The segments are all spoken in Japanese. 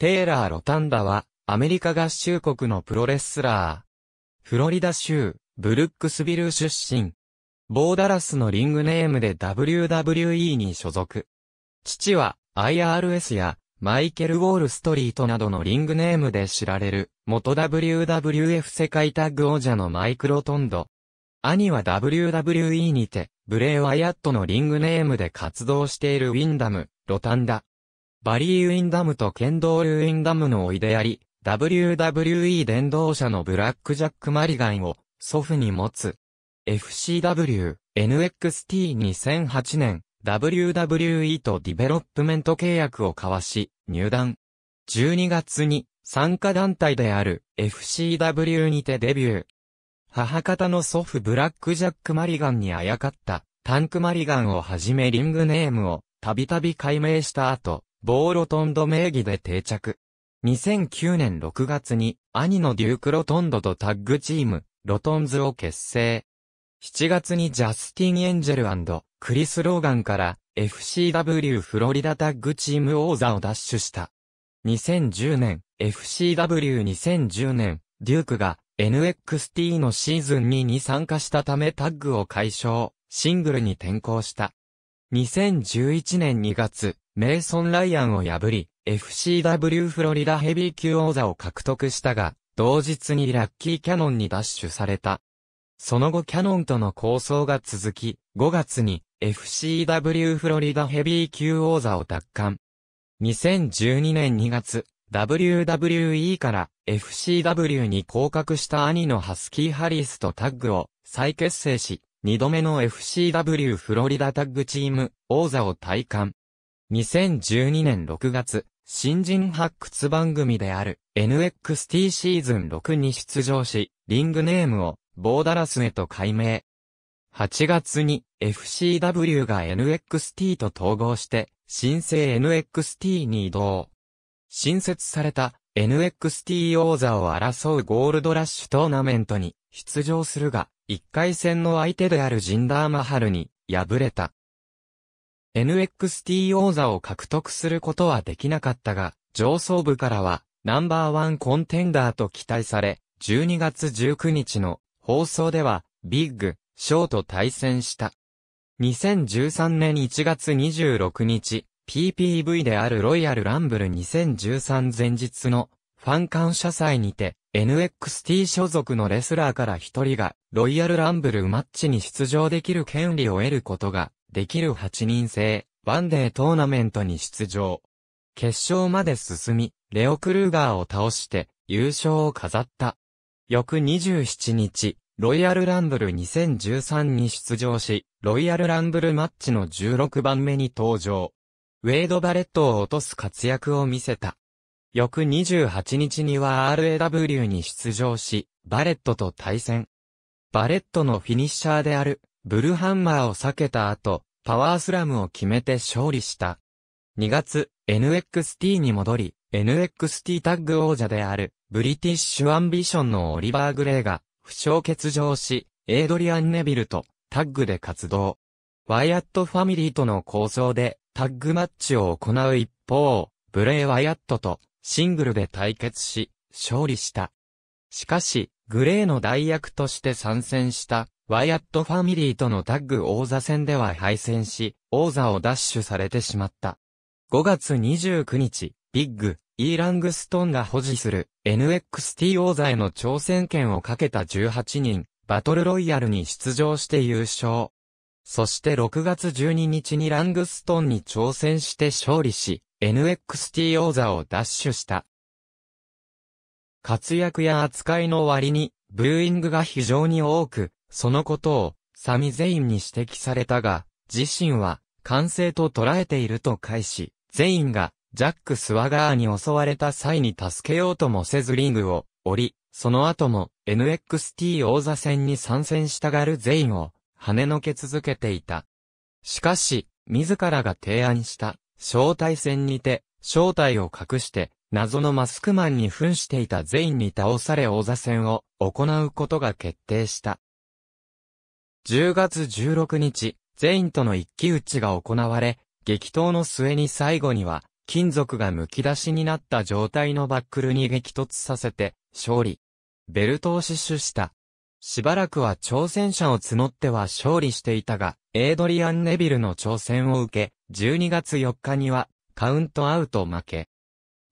テイラー・ロタンダは、アメリカ合衆国のプロレスラー。フロリダ州、ブルックスビル出身。ボーダラスのリングネームで WWE に所属。父は、IRS や、マイケル・ウォール・ストリートなどのリングネームで知られる、元 WWF 世界タッグ王者のマイク・ロトンド。兄は WWE にて、ブレイ・ワイアットのリングネームで活動しているウィンダム、ロタンダ。バリーウィンダムとケンドールウィンダムのおいであり、WWE 電動車のブラックジャック・マリガンを祖父に持つ。FCW、NXT2008 年、WWE とディベロップメント契約を交わし、入団。12月に、参加団体である FCW にてデビュー。母方の祖父ブラックジャック・マリガンにあやかったタンク・マリガンをはじめリングネームをたびたび改名した後、ボーロトンド名義で定着。2009年6月に、兄のデューク・ロトンドとタッグチーム、ロトンズを結成。7月にジャスティン・エンジェルクリス・ローガンから FCW フロリダタッグチーム王座を奪取した。2010年、FCW2010 年、デュークが NXT のシーズン2に参加したためタッグを解消、シングルに転向した。2011年2月、メイソン・ライアンを破り、FCW フロリダヘビー級王座を獲得したが、同日にラッキーキャノンに奪取された。その後キャノンとの構想が続き、5月に FCW フロリダヘビー級王座を奪還。2012年2月、WWE から FCW に降格した兄のハスキー・ハリスとタッグを再結成し、2度目の FCW フロリダタッグチーム王座を体感。2012年6月、新人発掘番組である NXT シーズン6に出場し、リングネームをボーダラスへと改名。8月に FCW が NXT と統合して新生 NXT に移動。新設された NXT 王座を争うゴールドラッシュトーナメントに出場するが、1回戦の相手であるジンダーマハルに敗れた。NXT 王座を獲得することはできなかったが、上層部からはナンバーワンコンテンダーと期待され、12月19日の放送ではビッグ、ショーと対戦した。2013年1月26日、PPV であるロイヤルランブル2013前日のファン感謝祭にて、NXT 所属のレスラーから一人が、ロイヤルランブルマッチに出場できる権利を得ることができる8人制、ワンデートーナメントに出場。決勝まで進み、レオ・クルーガーを倒して優勝を飾った。翌27日、ロイヤルランブル2013に出場し、ロイヤルランブルマッチの16番目に登場。ウェイド・バレットを落とす活躍を見せた。翌28日には RAW に出場し、バレットと対戦。バレットのフィニッシャーである、ブルハンマーを避けた後、パワースラムを決めて勝利した。2月、NXT に戻り、NXT タッグ王者である、ブリティッシュアンビションのオリバー・グレイが、負傷欠場し、エイドリアン・ネビルと、タッグで活動。ワイアットファミリーとの構想で、タッグマッチを行う一方、ブレイ・ワイアットと、シングルで対決し、勝利した。しかし、グレーの代役として参戦した、ワイアットファミリーとのタッグ王座戦では敗戦し、王座を奪取されてしまった。5月29日、ビッグ、イーラングストンが保持する NXT 王座への挑戦権をかけた18人、バトルロイヤルに出場して優勝。そして6月12日にラングストンに挑戦して勝利し、NXT 王座を奪取した。活躍や扱いの割に、ブーイングが非常に多く、そのことを、サミゼインに指摘されたが、自身は、完成と捉えていると返し、ゼインが、ジャック・スワガーに襲われた際に助けようともせずリングを降り、その後も NXT 王座戦に参戦したがるゼインを跳ねのけ続けていた。しかし、自らが提案した招待戦にて正体を隠して謎のマスクマンに扮していたゼインに倒され王座戦を行うことが決定した。10月16日、ゼインとの一騎打ちが行われ、激闘の末に最後には、金属が剥き出しになった状態のバックルに激突させて、勝利。ベルトを死守した。しばらくは挑戦者を募っては勝利していたが、エイドリアン・ネビルの挑戦を受け、12月4日には、カウントアウト負け。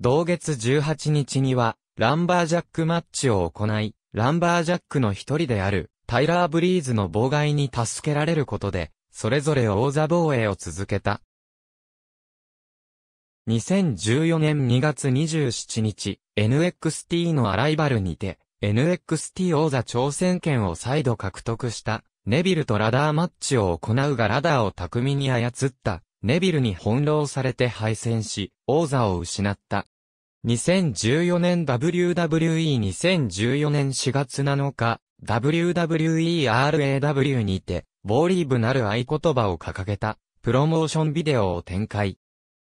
同月18日には、ランバージャックマッチを行い、ランバージャックの一人である、タイラー・ブリーズの妨害に助けられることで、それぞれ王座防衛を続けた。2014年2月27日、NXT のアライバルにて、NXT 王座挑戦権を再度獲得した、ネビルとラダーマッチを行うがラダーを巧みに操った、ネビルに翻弄されて敗戦し、王座を失った。2014年 WWE2014 年4月7日、WWERAW にて、ボーリーブなる合言葉を掲げた、プロモーションビデオを展開。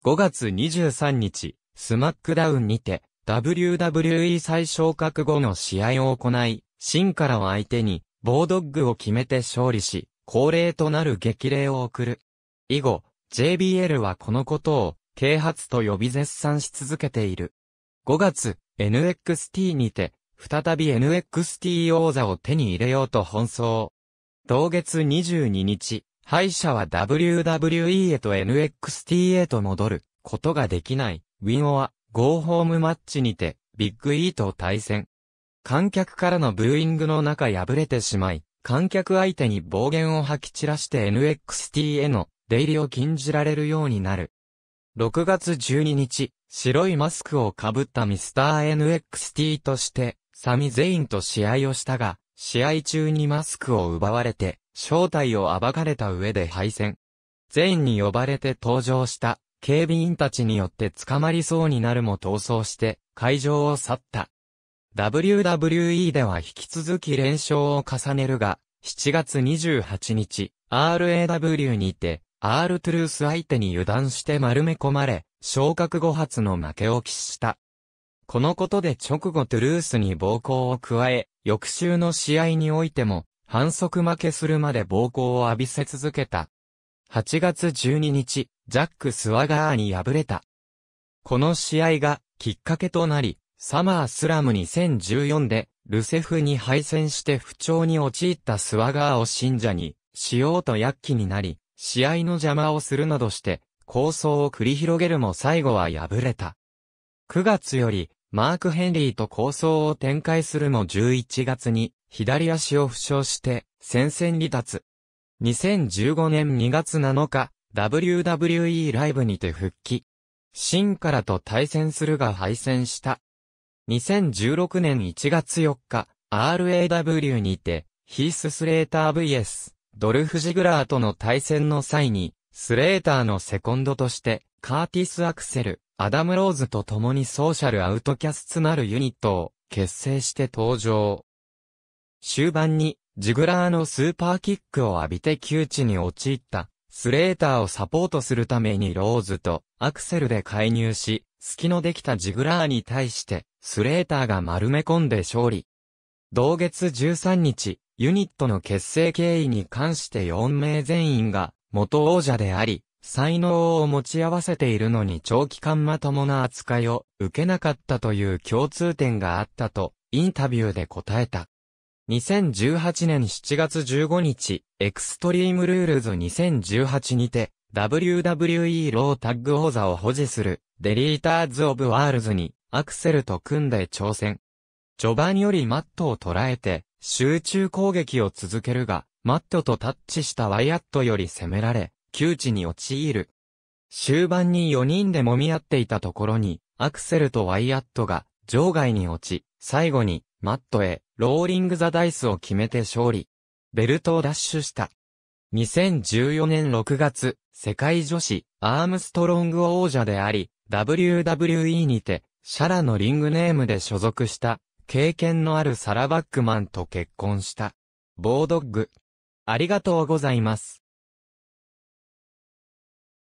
5月23日、スマックダウンにて、WWE 最昇格後の試合を行い、シンからを相手に、ボードッグを決めて勝利し、恒例となる激励を送る。以後、JBL はこのことを、啓発と呼び絶賛し続けている。5月、NXT にて、再び NXT 王座を手に入れようと奔走。同月22日、敗者は WWE へと NXT へと戻ることができない、ウィンオア、ゴーホームマッチにて、ビッグイート対戦。観客からのブーイングの中敗れてしまい、観客相手に暴言を吐き散らして NXT への出入りを禁じられるようになる。6月12日、白いマスクをかぶったミスター NXT として、サミゼインと試合をしたが、試合中にマスクを奪われて、正体を暴かれた上で敗戦。ゼインに呼ばれて登場した、警備員たちによって捕まりそうになるも逃走して、会場を去った。WWE では引き続き連勝を重ねるが、7月28日、RAW にて、R トゥルース相手に油断して丸め込まれ、昇格後発の負けを喫した。このことで直後トゥルースに暴行を加え、翌週の試合においても、反則負けするまで暴行を浴びせ続けた。8月12日、ジャック・スワガーに敗れた。この試合がきっかけとなり、サマースラム2014でルセフに敗戦して不調に陥ったスワガーを信者にしようと躍起になり、試合の邪魔をするなどして、構想を繰り広げるも最後は敗れた。9月よりマーク・ヘンリーと構想を展開するも11月に左足を負傷して戦線離脱。2015年2月7日、WWE ライブにて復帰。シンカラと対戦するが敗戦した。2016年1月4日、RAW にて、ヒース・スレーター VS、ドルフ・ジグラーとの対戦の際に、スレーターのセコンドとして、カーティス・アクセル、アダム・ローズと共にソーシャル・アウトキャスツなるユニットを結成して登場。終盤に、ジグラーのスーパーキックを浴びて窮地に陥った、スレーターをサポートするためにローズとアクセルで介入し、隙のできたジグラーに対して、スレーターが丸め込んで勝利。同月13日、ユニットの結成経緯に関して4名全員が元王者であり、才能を持ち合わせているのに長期間まともな扱いを受けなかったという共通点があったと、インタビューで答えた。2018年7月15日、エクストリームルールズ2018にて、WWE ロータッグ王座を保持する、デリーターズ・オブ・ワールズに、アクセルと組んで挑戦。序盤よりマットを捉えて、集中攻撃を続けるが、マットとタッチしたワイアットより攻められ、窮地に陥る。終盤に4人で揉み合っていたところに、アクセルとワイアットが場外に落ち、最後にマットへローリングザダイスを決めて勝利。ベルトを奪取した。2014年6月、世界女子アームストロング王者であり、WWE にて、シャラのリングネームで所属した、経験のあるサラバックマンと結婚した。ボードッグ。ありがとうございます。